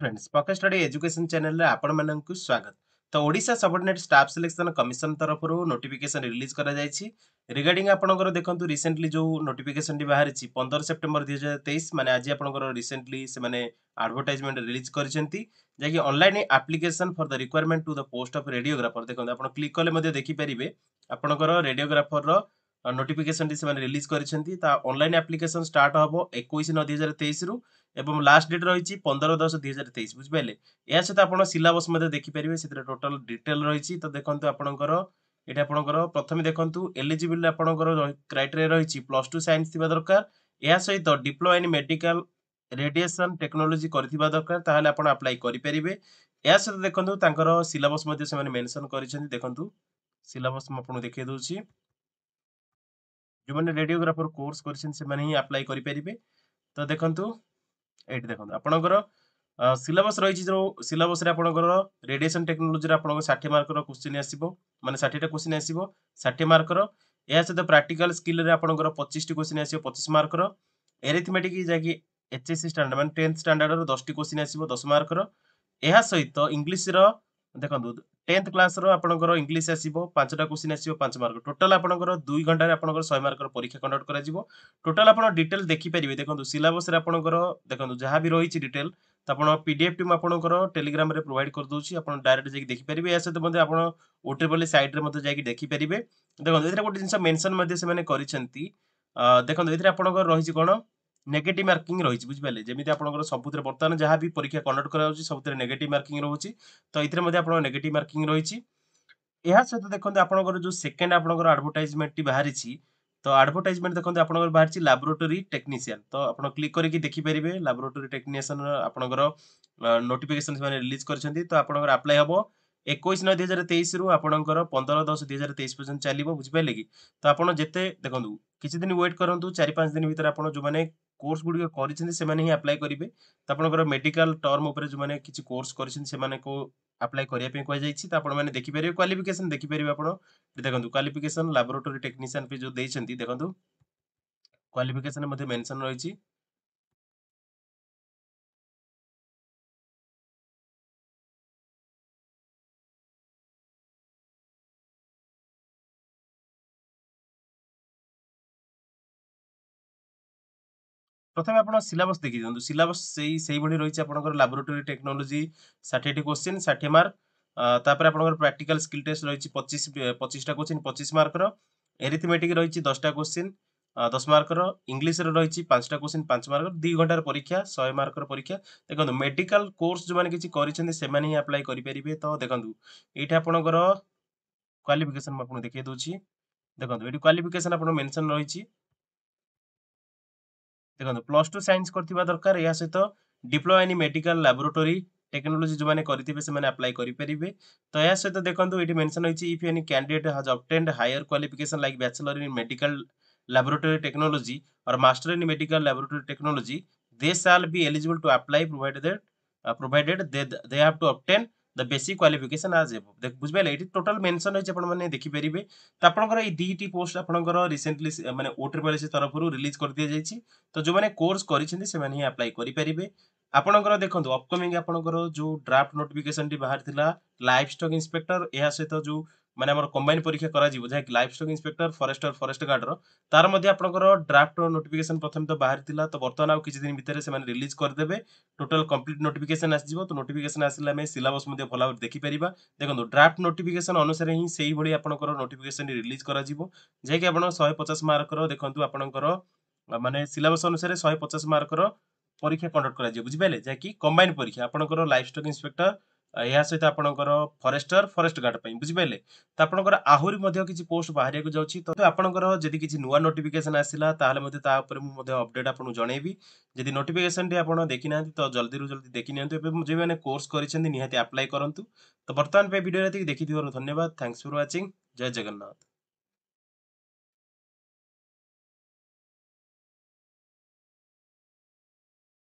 friends पक study education channel आपण मानक स्वागत तो ओडा सबर्डनेट स्टाफ सिलेक्शन कमिशन तरफ नोटिफिकेसन रिलीज कर रिगार्ड आपर देखो रिसेंटली जो नोटिफिकेसन टी बाहर पंदर सेप्टेम्बर दुई हजार तेईस मैंने आज आपर रिसेंटली से आडभटाइजमेंट रिलीज करा कि online application for the requirement to the post of radiographer देखो आप क्लिक कले देखिपारे आपंकर रेडियोग्राफर नोटिफिकेसन टी से रिलीज कर अनलाइन आप्लिकेसन स्टार्ट हम एक नौ दुई हजार तेईस रु এবং লাস্ট ডেଟ୍ ରହିଛି ପନ୍ଦର ଦଶ ଦୁଇ ହଜାର ତେଇଶ ବୁଝିପାରିଲେ ଏହା ସହିତ ଆପଣ ସିଲାବସ୍ ମଧ୍ୟ ଦେଖିପାରିବେ ସେଥିରେ ଟୋଟାଲ ଡିଟେଲ ରହିଛି ତ ଦେଖନ୍ତୁ ଆପଣଙ୍କର ଏଠି ଆପଣଙ୍କର ପ୍ରଥମେ ଦେଖନ୍ତୁ ଏଲିଜିବିଲ ଆପଣଙ୍କର କ୍ରାଇଟେରିଆ ରହିଛି ପ୍ଲସ୍ ଟୁ ସାଇନ୍ସ ଥିବା ଦରକାର ଏହା ସହିତ diploma in medical radiation technology କରିଥିବା ଦରକାର ତାହେଲେ ଆପଣ ଆପ୍ଲାଏ କରିପାରିବେ ଏହା ସହିତ ଦେଖନ୍ତୁ ତାଙ୍କର ସିଲାବସ୍ ମଧ୍ୟ ସେମାନେ ମେନସନ୍ କରିଛନ୍ତି ଦେଖନ୍ତୁ ସିଲାବସ୍ ମୁଁ ଆପଣଙ୍କୁ ଦେଖାଇ ଦେଉଛି ଯେଉଁମାନେ ରେଡ଼ିଓଗ୍ରାଫର କୋର୍ସ କରିଛନ୍ତି ସେମାନେ ହିଁ ଆପ୍ଲାଏ କରିପାରିବେ ତ ଦେଖନ୍ତୁ ଏଇଠି ଦେଖନ୍ତୁ ଆପଣଙ୍କର সিলেবস রয়েছে যে সিলেবসে আপনার রেডিয়েসন টেকনোলোজি আপনার ষাঠিয়ে মার্কর কোশ্চিন আসব মানে ষাঠিটা কোশ্চিন আসব ষাঠিয়ে মার্কর এর সহ প্রাকটিকাল স্কিলরে আপনার পঁচিশটি কোশ্চিন আসব পঁচিশ মার্কর এরিথমেটিক যাকি এচএসসি স্ট্যান্ডার্ড মানে টেন্থ স্ট্যান্ডার্ডর দশটি কোশ্চিন আসব দশ মার্কর এর সহিত ইংলিশর দেখুন টেন্থ ক্লাসর আপনার ইংলিশ আসব পাঁচটা কোশ্চিন আসব পাঁচ মার্ক টোটাল আপনার দুই ঘণ্টার আপনার শহে মার্কর পরীক্ষা কন্ডক্ট করা টোটাল আপনার ডিটেল দেখিপারে দেখুন সিলাবসে আপনার দেখুন যা বি রয়েছে ডিটেল তো আপনার পিডিএফ টি আপনার টেলিগ্রামে প্রোভাইড করেদি আপনার ডাইরেক্ট যাই দেখিপারে এ সহ আপনার ওটেবল সাইট্রে যাই দেখিপারে দেখুন এর গোটে জিনিস মেনশন সে করেছেন দেখুন এর আপনার রয়েছে কোণ নেগেটিভ মার্কিং রয়েছে বুঝিপারে যেমি আপনার সবুজে বর্তমানে যা বি পরীক্ষা কন্ডক্ট করা হচ্ছে সবুজে নেগেটিভ মার্কিং রয়েছে তো এতে মধ্যে আপনার নেগেটিভ মার্কিং রয়েছে ଏହା ସହିତ ଦେଖନ୍ତୁ ଆପଣଙ୍କର ଯେଉଁ ସେକେଣ୍ଡ ଆପଣଙ୍କର ଆଡ଼ଭର୍ଟାଇଜମେଣ୍ଟଟି ବାହାରିଛି ତ ଆଡ଼ଭର୍ଟାଇଜମେଣ୍ଟ ଦେଖନ୍ତୁ ଆପଣଙ୍କର ବାହାରିଛି ଲାବୋରେଟୋରୀ ଟେକ୍ନିସିଆନ୍ ତ ଆପଣ କ୍ଲିକ୍ କରିକି ଦେଖିପାରିବେ ଲାବୋରେଟୋରୀ ଟେକ୍ନିସିଆନ୍ ଆପଣଙ୍କର ନୋଟିଫିକେସନ୍ ସେମାନେ ରିଲିଜ୍ କରିଛନ୍ତି ତ ଆପଣଙ୍କର ଆପ୍ଲାଏ ହେବ ଏକୋଇଶ ନଅ ଦୁଇ ହଜାର ତେଇଶରୁ ଆପଣଙ୍କର ପନ୍ଦର ଦଶ ଦୁଇ ହଜାର ତେଇଶ ପର୍ଯ୍ୟନ୍ତ ଚାଲିବ ବୁଝିପାରିଲେ କି ତ ଆପଣ ଯେତେ ଦେଖନ୍ତୁ କିଛି ଦିନ ୱେଟ୍ କରନ୍ତୁ ଚାରି ପାଞ୍ଚ ଦିନ ଭିତରେ ଆପଣ ଯେଉଁମାନେ কোর্স গুড়িক করেছেন সেমানে হি আপ্লাই করিবে তো আপনার মেডিকাল টর্ম উপরে যে কিছু কোর্স করেছেন সেমানকু আপ্লাই করিয়া পাই কুয়াযাইছি তো আপনার দেখিপারিবে কোয়ালিফিকেসন দেখিপারিবে আপনার দেখুন কোয়ালিফিকেসন ল্যাবরেটরি টেকনিশিয়ান পে যে দেখুন কোয়ালিফিকেসন মধ্যে মেনশন রয়েছে প্রথমে আপনার সিলাবস দেখি দিও সিলাবস সেই সেইভাবে রয়েছে আপনার ল্যাবরেটরি টেকনোলোজি ষাঠিটি কোশ্চিন ষাঠিয়ে মার্ক তাপরে আপনার প্রাকটিকাল স্কিল টেস্ট রয়েছে পঁচিশ পঁচিশটা কোশ্চিন পঁচিশ মার্কর এরিথমেটিক রয়েছে দশটা কোশ্চিন দশ মার্কর ইংলিশের রয়েছে পাঁচটা কোশ্চিন পাঁচ মার্ক দুই ঘন্টার পরীক্ষা শহে মার্কর পরীক্ষা দেখুন মেডিকাল কোর্স যে কিছু করছেন সেমানে আপ্লাই করে পেয়ে তো দেখুন এইটা আপনার কোয়ালিফিকেসন আপনার দেখাই দেখুন এটি কোয়ালিফিকেসন আপনার মেনশন রয়েছে ଦେଖନ୍ତୁ ପ୍ଲସ୍ ଟୁ ସାଇନ୍ସ କରିଥିବା ଦରକାର ଏହା ସହିତ diploma in medical laboratory technology ଯେଉଁମାନେ କରିଥିବେ ସେମାନେ ଆପ୍ଲାଏ କରିପାରିବେ ତ ଏହା ସହିତ ଦେଖନ୍ତୁ ଏଠି ମେନସନ୍ ହୋଇଛି if any candidate has obtained higher qualification like bachelor in medical laboratory technology or master in medical laboratory technology they shall be eligible to apply provided provided they, they have to obtain the basic qualification as ଏଭ୍ ବୁଝିପାରିଲେ ଏଠି total mention ରହିଛି ଆପଣମାନେ ଦେଖିପାରିବେ ତ ଆପଣଙ୍କର ଏଇ ଦୁଇଟି ପୋଷ୍ଟ ଆପଣଙ୍କର ରିସେଣ୍ଟଲି ମାନେ ଓ ଟ୍ରିପଲ୍ ଏସ୍ ତରଫରୁ ରିଲିଜ୍ କରିଦିଆଯାଇଛି ତ ଯେଉଁମାନେ କୋର୍ସ କରିଛନ୍ତି ସେମାନେ ହିଁ ଆପ୍ଲାଏ କରିପାରିବେ ଆପଣଙ୍କର ଦେଖନ୍ତୁ ଅପକମିଂ ଆପଣଙ୍କର ଯେଉଁ ଡ୍ରାଫ୍ଟ ନୋଟିଫିକେସନ୍ଟି ବାହାରିଥିଲା ଲାଇଫ୍ ଷ୍ଟକ୍ ଇନ୍ସପେକ୍ଟର ଏହା ସହିତ ଯେଉଁ মানে আমার কম্বাইন পরীক্ষা করা যিব যাকে লাইফ স্টক ইন্সপেক্টর ফরেস্টর ফরেস্ট গার্ডর তার মধ্যে আপনার ড্রাফট নোটিফিকেশন প্রথমে তো বাহারি লা তো বর্তমানে আউ কিছুদিন ভিতরে সে রিলিজ করিদেবে টোটাল কমপ্লিট নোটিফিকেশন আসিব তো নোটিফিকেশন আসলে আমি সিলাবস মধ্যে ভাল ভাবে দেখিপারিবা দেখুন ড্রাফ্ট নোটিফিকেশন অনুসারে ହିଁ সেইভাবে আপনার নোটিফিকেশন রিলিজ করা যাকে আপনার শহে পচাশ মার্কর দেখুন আপনার মানে সিলাবস অনুসারে শহে পচাশ মার্কর পরীক্ষা কন্ডক্ট করা বুঝিপারে যাকি কম্বাইন পরীক্ষা আপনার লাইফ স্টক ইন্সপেক্টর ଏହା ସହିତ ଆପଣଙ୍କର ଫରେଷ୍ଟର ଫରେଷ୍ଟ ଗାର୍ଡ ପାଇଁ ବୁଝିପାରିଲେ ତ ଆପଣଙ୍କର ଆହୁରି ମଧ୍ୟ କିଛି ପୋଷ୍ଟ ବାହାରିବାକୁ ଯାଉଛି ତ ଆପଣଙ୍କର ଯଦି କିଛି ନୂଆ ନୋଟିଫିକେସନ୍ ଆସିଲା ତାହେଲେ ମଧ୍ୟ ତା ଉପରେ ମୁଁ ମଧ୍ୟ ଅପଡେଟ୍ ଆପଣଙ୍କୁ ଜଣେଇବି ଯଦି ନୋଟିଫିକେସନ୍ଟି ଆପଣ ଦେଖିନାହାନ୍ତି ତ ଜଲ୍ଦିରୁ ଜଲ୍ଦି ଦେଖିନିଅନ୍ତୁ ଏବଂ ଯେଉଁମାନେ କୋର୍ସ କରିଛନ୍ତି ନିହାତି ଆପ୍ଲାଏ କରନ୍ତୁ ତ ବର୍ତ୍ତମାନ ପାଇଁ ଭିଡ଼ିଓ ଏତିକି ଦେଖିଥିବାରୁ ଧନ୍ୟବାଦ ଥ୍ୟାଙ୍କସ୍ ଫର୍ ୱାଚିଂ ଜୟ ଜଗନ୍ନାଥ